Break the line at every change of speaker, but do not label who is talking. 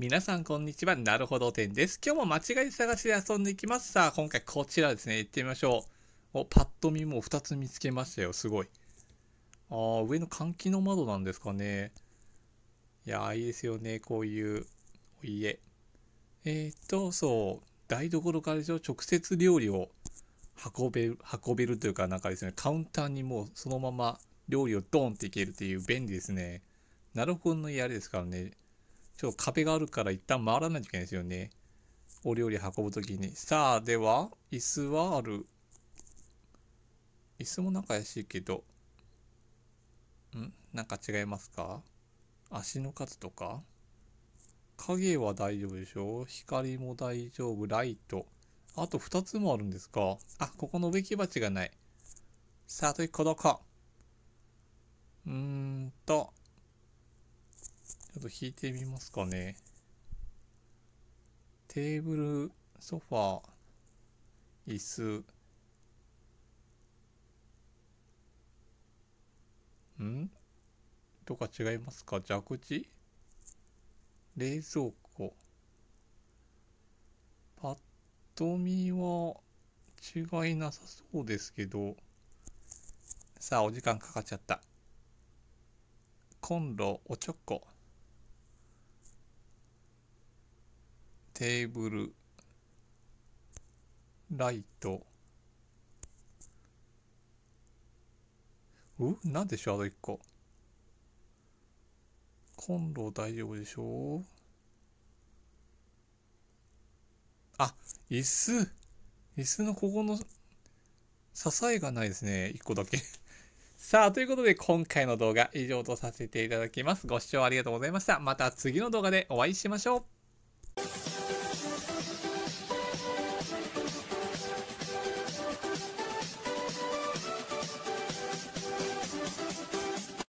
皆さんこんにちは。なるほど店です。今日も間違い探しで遊んでいきます。さあ、今回こちらですね。行ってみましょう。お、パッと見もう2つ見つけましたよ。すごい。あー、上の換気の窓なんですかね。いやー、いいですよね。こういうお家。えー、っと、そう。台所からでしょ直接料理を運べる、運べるというか、なんかですね、カウンターにもうそのまま料理をドンっていけるっていう便利ですね。なるほどの家あれですからね。ちょっと壁があるから一旦回らないといけないですよね。お料理運ぶときに。さあ、では、椅子はある。椅子もなんか怪しいけど。んなんか違いますか足の数とか影は大丈夫でしょ光も大丈夫。ライト。あと2つもあるんですかあ、ここの植木鉢がない。さあ、というこか。うーんと。ょっと引いてみますかね。テーブル、ソファー、椅子。んとか違いますか蛇口冷蔵庫。パッと見は違いなさそうですけど。さあ、お時間かかっちゃった。コンロ、おちょこ。テーブルライトうなんでしょうあと1個コンロ大丈夫でしょあ椅子椅子のここの支えがないですね1個だけ さあ、ということで今回の動画以上とさせていただきます。ご視聴ありがとうございました。また次の動画でお会いしましょう。